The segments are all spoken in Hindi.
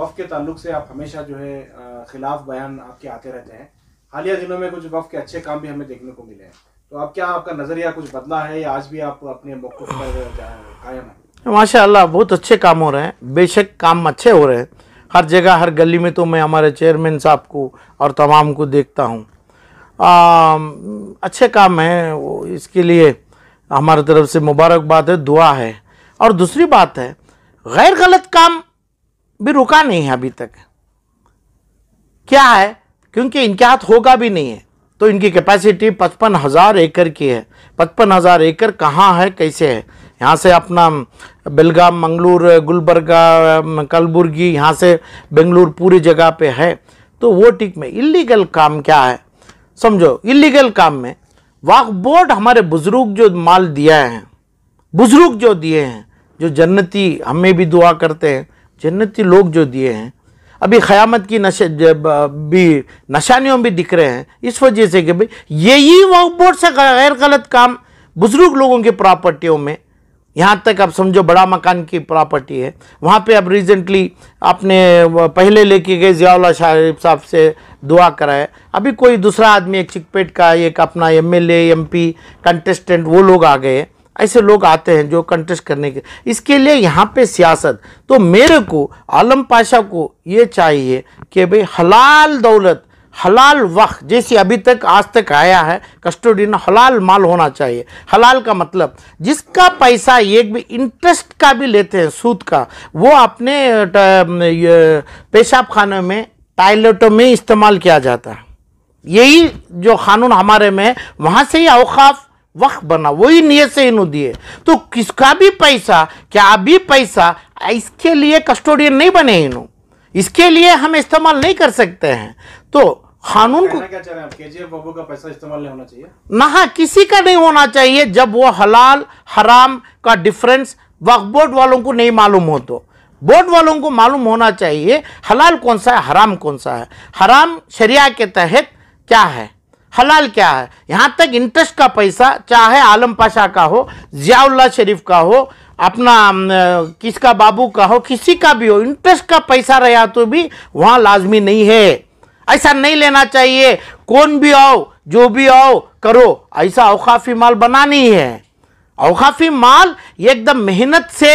वफ़ के ताल्लुक से आप हमेशा जो है ख़िलाफ़ बयान आपके आते रहते हैं हालिया दिनों में कुछ वफ़ के अच्छे काम भी हमें देखने को मिले हैं तो आप क्या आपका नज़रिया कुछ बदला है या आज भी आप अपने मौक़ पर कायम माशा बहुत अच्छे काम हो रहे हैं बेशक काम अच्छे हो रहे हैं हर जगह हर गली में तो मैं हमारे चेयरमैन साहब को और तमाम को देखता हूँ अच्छे काम है इसके लिए हमारे तरफ से मुबारकबाद है दुआ है और दूसरी बात है गैर गलत काम भी रुका नहीं है अभी तक क्या है क्योंकि इनके हाथ होगा भी नहीं है तो इनकी कैपेसिटी पचपन हज़ार एकड़ की है पचपन हज़ार एकड़ कहाँ है कैसे है यहाँ से अपना बेलगाम मंगलूर गुलबर्गा कलबुर्गी यहाँ से बेंगलुरु पूरी जगह पे है तो वो टिक में इलीगल काम क्या है समझो इलीगल काम में वाक बोर्ड हमारे बुज़ुर्ग जो माल दिया है बुज़ुर्ग जो दिए हैं जो जन्नती हमें भी दुआ करते हैं जन्नती लोग जो दिए हैं अभी ख़यामत की नशे भी नशानियों भी दिख रहे हैं इस वजह से कि भाई यही बहुत से गैर गलत काम बुज़ुर्ग लोगों की प्रॉपर्टियों में यहाँ तक आप समझो बड़ा मकान की प्रॉपर्टी है वहाँ पे अब रिसेंटली आपने पहले लेके गए जियाउल्ला शरीफ साहब से दुआ कराए अभी कोई दूसरा आदमी एक चिकपेट का एक अपना एम एल कंटेस्टेंट वो लोग आ गए ऐसे लोग आते हैं जो कंटेस्ट करने के इसके लिए यहाँ पे सियासत तो मेरे को आलम पाशा को ये चाहिए कि भाई हलाल दौलत हलाल वक्त जैसे अभी तक आज तक आया है कस्टोडियन हलाल माल होना चाहिए हलाल का मतलब जिसका पैसा एक भी इंटरेस्ट का भी लेते हैं सूद का वो अपने पेशाब खाने में टॉयलेटों में इस्तेमाल किया जाता है यही जो कानून हमारे में वहाँ से ही अवकाफ़ वक्फ बना वही नियत से इन्हों दिए तो किसका भी पैसा क्या भी पैसा इसके लिए कस्टोडियन नहीं बने इन्हों इसके लिए हम इस्तेमाल नहीं कर सकते हैं तो कानून को बाबू ना हाँ, किसी का नहीं होना चाहिए जब वो हलाल हराम का डिफरेंस वक्फ बोर्ड वालों को नहीं मालूम हो तो बोर्ड वालों को मालूम होना चाहिए हलाल कौन सा है हराम कौन सा है हराम शरिया के तहत क्या है हलाल क्या है यहाँ तक इंटरेस्ट का पैसा चाहे आलम पाशा का हो जियाउल्ला शरीफ का हो अपना किसका बाबू का हो किसी का भी हो इंटरेस्ट का पैसा रहा तो भी वहाँ लाजमी नहीं है ऐसा नहीं लेना चाहिए कौन भी आओ जो भी आओ करो ऐसा अवकाफी माल बना नहीं है अवकाफी माल एकदम मेहनत से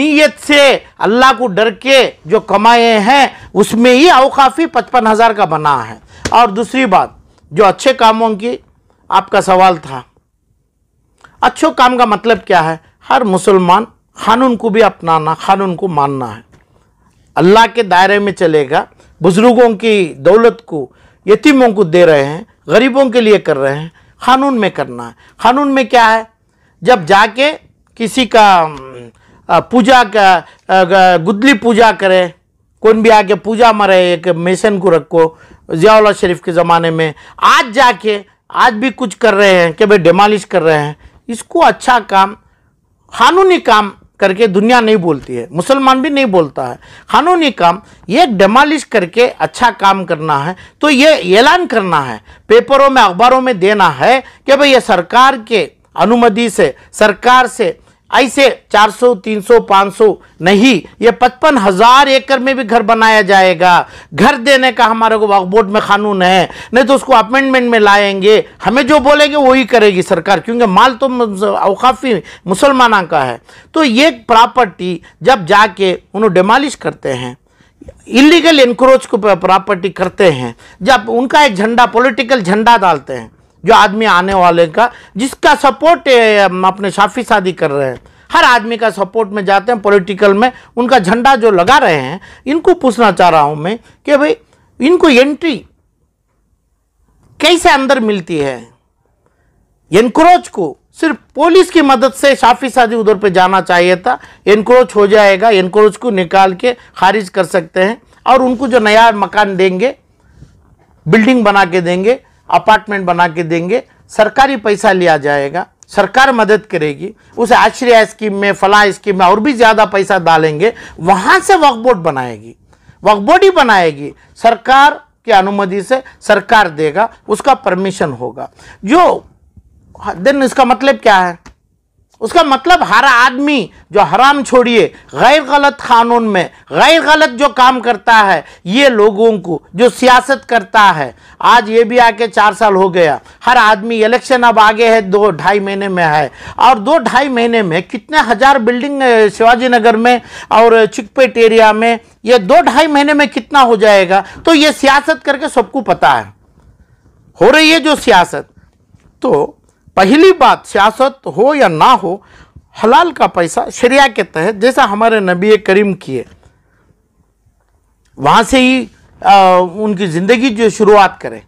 नीयत से अल्लाह को डर के जो कमाए हैं उसमें ही अवकाफी पचपन हज़ार का बना है और दूसरी बात जो अच्छे कामों की आपका सवाल था अच्छे काम का मतलब क्या है हर मुसलमान कानून को भी अपनाना कानून को मानना है अल्लाह के दायरे में चलेगा बुज़ुर्गों की दौलत को यतीमों को दे रहे हैं गरीबों के लिए कर रहे हैं कानून में करना है कानून में क्या है जब जाके किसी का पूजा का गुदली पूजा करे कौन भी आके पूजा मरे एक मेसन को रखो ज़ियाला शरीफ के ज़माने में आज जाके आज भी कुछ कर रहे हैं कि भाई डिमालिश कर रहे हैं इसको अच्छा काम कानूनी काम करके दुनिया नहीं बोलती है मुसलमान भी नहीं बोलता है कानूनी काम ये डिमालिश करके अच्छा काम करना है तो ये ऐलान करना है पेपरों में अखबारों में देना है कि भाई ये सरकार के अनुमति से सरकार से ऐसे 400, 300, 500 नहीं ये पचपन हजार एकड़ में भी घर बनाया जाएगा घर देने का हमारे को वक्फ बोर्ड में कानून है नहीं तो उसको अपॉइंटमेंट में लाएंगे हमें जो बोलेंगे वही करेगी सरकार क्योंकि माल तो अवकाफी मुसलमाना का है तो ये प्रॉपर्टी जब जाके उन्हें डिमालिश करते हैं इलीगल इनक्रोच को प्रॉपर्टी करते हैं जब उनका एक झंडा पॉलिटिकल झंडा डालते हैं जो आदमी आने वाले का जिसका सपोर्ट अपने साफी शादी कर रहे हैं हर आदमी का सपोर्ट में जाते हैं पॉलिटिकल में उनका झंडा जो लगा रहे हैं इनको पूछना चाह रहा हूं मैं कि भाई इनको एंट्री कैसे अंदर मिलती है एनक्रोच को सिर्फ पुलिस की मदद से साफी शादी उधर पे जाना चाहिए था एनक्रोच हो जाएगा एनक्रोच को निकाल के खारिज कर सकते हैं और उनको जो नया मकान देंगे बिल्डिंग बना के देंगे अपार्टमेंट बना के देंगे सरकारी पैसा लिया जाएगा सरकार मदद करेगी उस आश्रय स्कीम में फला स्कीम में और भी ज़्यादा पैसा डालेंगे वहां से वक्फ बोर्ड बनाएगी वक्फ बोर्ड ही बनाएगी सरकार की अनुमति से सरकार देगा उसका परमिशन होगा जो देन इसका मतलब क्या है उसका मतलब हर आदमी जो हराम छोड़िए गैर गलत कानून में गैर गलत जो काम करता है ये लोगों को जो सियासत करता है आज ये भी आके चार साल हो गया हर आदमी इलेक्शन अब आगे है दो ढाई महीने में है और दो ढाई महीने में कितने हज़ार बिल्डिंग शिवाजी नगर में और चिकपेट एरिया में ये दो ढाई महीने में कितना हो जाएगा तो ये सियासत करके सबको पता है हो रही है जो सियासत तो पहली बात सियासत हो या ना हो हलाल का पैसा शरिया के तहत जैसा हमारे नबी करीम किए वहाँ से ही आ, उनकी ज़िंदगी जो शुरुआत करे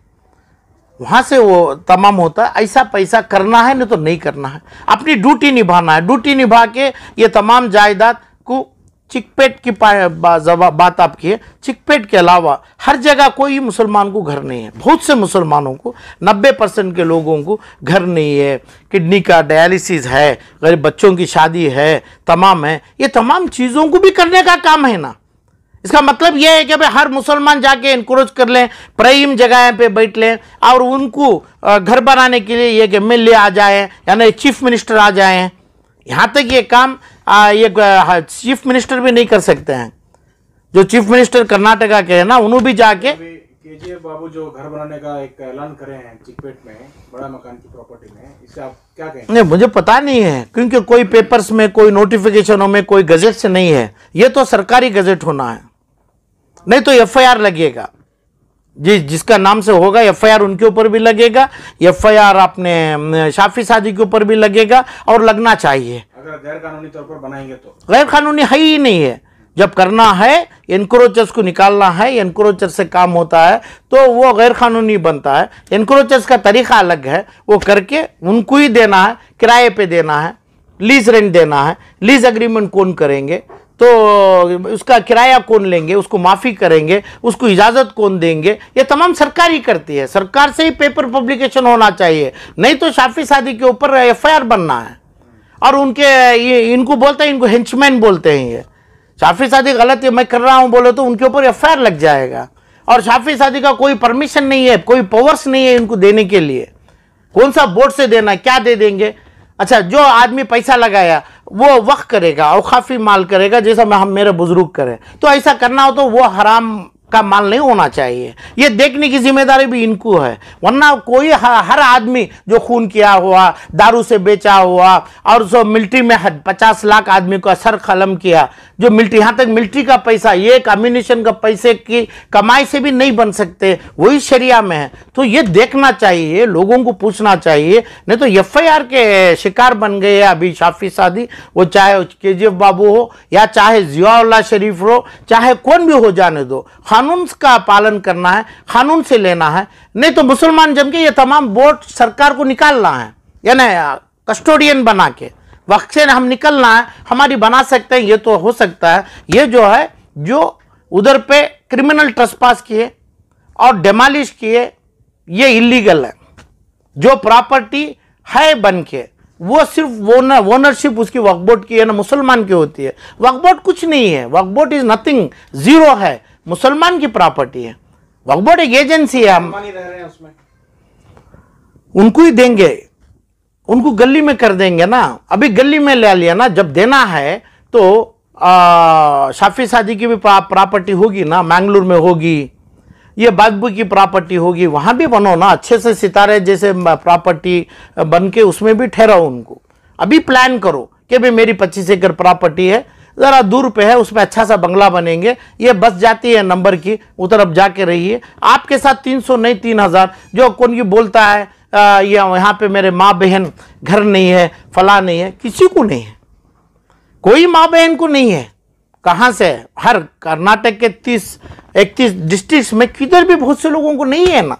वहाँ से वो तमाम होता है ऐसा पैसा करना है नहीं तो नहीं करना है अपनी ड्यूटी निभाना है ड्यूटी निभा के ये तमाम जायदाद चिकपेट की बात आपकी है चिकपेट के अलावा हर जगह कोई मुसलमान को घर नहीं है बहुत से मुसलमानों को 90 परसेंट के लोगों को घर नहीं है किडनी का डायलिसिस है गरीब बच्चों की शादी है तमाम है ये तमाम चीज़ों को भी करने का काम है ना इसका मतलब यह है कि भाई हर मुसलमान जाके इनक्रोच कर लें प्रेम जगह पे बैठ लें और उनको घर बनाने के लिए एक एम आ जाए यानी चीफ मिनिस्टर आ जाए यहाँ तक ये काम आ, ये चीफ मिनिस्टर भी नहीं कर सकते हैं जो चीफ मिनिस्टर कर्नाटका के है ना उन्होंने भी जाके बाबू जो घर बनाने का एक ऐलान करे हैं में बड़ा मकान की प्रॉपर्टी में इसे आप क्या कहेंगे नहीं मुझे पता नहीं है क्योंकि कोई पेपर्स में कोई नोटिफिकेशनों में कोई गजेट से नहीं है ये तो सरकारी गजेट होना है नहीं तो एफआईआर लगेगा जी जिसका नाम से होगा एफआईआर उनके ऊपर भी लगेगा एफआईआर आपने शाफी शादी के ऊपर भी लगेगा और लगना चाहिए गैर कानूनी तौर पर बनाएंगे तो गैर कानूनी है ही नहीं है जब करना है इनक्रोचर्स को निकालना है इनक्रोचर से काम होता है तो वो गैर कानूनी बनता है इनक्रोचर्स का तरीका अलग है वो करके उनको ही देना है किराए पे देना है लीज रेंट देना है लीज एग्रीमेंट कौन करेंगे तो उसका किराया कौन लेंगे उसको माफ़ी करेंगे उसको इजाज़त कौन देंगे ये तमाम सरकार ही करती है सरकार से ही पेपर पब्लिकेशन होना चाहिए नहीं तो शाफी शादी के ऊपर एफ बनना है और उनके ये इनको बोलते हैं इनको हिंचमैन बोलते हैं ये शाफी शादी गलत ये मैं कर रहा हूँ बोले तो उनके ऊपर एफ लग जाएगा और शाफी शादी का कोई परमिशन नहीं है कोई पावर्स नहीं है इनको देने के लिए कौन सा बोर्ड से देना क्या दे देंगे अच्छा जो आदमी पैसा लगाया वो वक्त करेगा और काफ़ी माल करेगा जैसा हम मेरे बुज़ुर्ग करें तो ऐसा करना हो तो वो हराम का माल नहीं होना चाहिए ये देखने की जिम्मेदारी भी इनको है वरना कोई हर आदमी जो खून किया हुआ दारू से बेचा हुआ और जो मिल्ट्री में पचास लाख आदमी को सर कलम किया जो मिल्ट्री यहाँ तक मिल्ट्री का पैसा ये कम्युनिशन का पैसे की कमाई से भी नहीं बन सकते वही शरिया में है तो ये देखना चाहिए लोगों को पूछना चाहिए नहीं तो एफ के शिकार बन गए अभी शाफी शादी वो चाहे के बाबू हो या चाहे जियाउल्ला शरीफ हो चाहे कौन भी हो जाने दो खान कानून का पालन करना है कानून से लेना है नहीं तो मुसलमान जम के ये तमाम बोर्ड सरकार को निकालना है यानी कस्टोडियन बना के वक्त से हम निकलना है हमारी बना सकते हैं ये तो हो सकता है ये जो है जो उधर पे क्रिमिनल ट्रस्पास किए और डेमालिश किए ये इलीगल है जो प्रॉपर्टी है बन के वो सिर्फ ओनर ओनरशिप उसकी वकबोट की है ना मुसलमान की होती है वकबोट कुछ नहीं है वकबोट इज नथिंग जीरो है मुसलमान की प्रॉपर्टी है वक्फ बोर्ड एक एजेंसी है हम उनको ही देंगे उनको गली में कर देंगे ना अभी गली में ले लिया ना जब देना है तो शाफी शादी की भी प्रॉपर्टी होगी ना मैंगलोर में होगी ये बागबू की प्रॉपर्टी होगी वहाँ भी बनो ना अच्छे से सितारे जैसे प्रॉपर्टी बन के उसमें भी ठहराओ उनको अभी प्लान करो कि भाई मेरी पच्चीस एकड़ प्रॉपर्टी है ज़रा दूर पे है उसमें अच्छा सा बंगला बनेंगे ये बस जाती है नंबर की उधर अब जाके रहिए आपके साथ तीन सौ नहीं तीन हज़ार जो कौन की बोलता है ये यह, यहाँ पे मेरे माँ बहन घर नहीं है फला नहीं है किसी को नहीं है कोई माँ बहन को नहीं है कहाँ से हर कर्नाटक के तीस इकतीस डिस्ट्रिक्ट में किधर भी बहुत से लोगों को नहीं है ना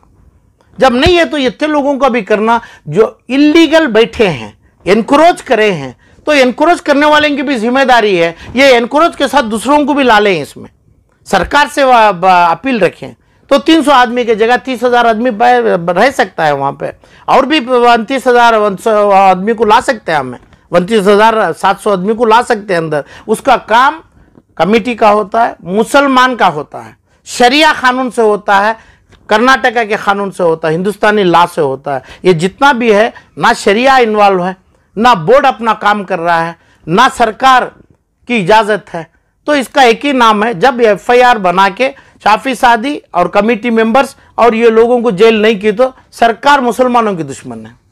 जब नहीं है तो इतने लोगों का भी करना जो इलीगल बैठे हैं इनक्रोच करे हैं तो एनक्रोच करने वाले की भी जिम्मेदारी है ये एनकरेज के साथ दूसरों को भी ला लें इसमें सरकार से अपील रखें तो 300 आदमी की जगह तीस हजार आदमी रह सकता है वहाँ पे और भी उनतीस हजार आदमी को ला सकते हैं हमें उनतीस हजार सात सौ आदमी को ला सकते हैं अंदर उसका काम कमेटी का होता है मुसलमान का होता है शरिया कानून से होता है कर्नाटका के कानून से होता है हिंदुस्तानी ला से होता है ये जितना भी है ना शरिया इन्वॉल्व है ना बोर्ड अपना काम कर रहा है ना सरकार की इजाज़त है तो इसका एक ही नाम है जब एफआईआर बना के शाफी सादी और कमेटी मेंबर्स और ये लोगों को जेल नहीं की तो सरकार मुसलमानों की दुश्मन है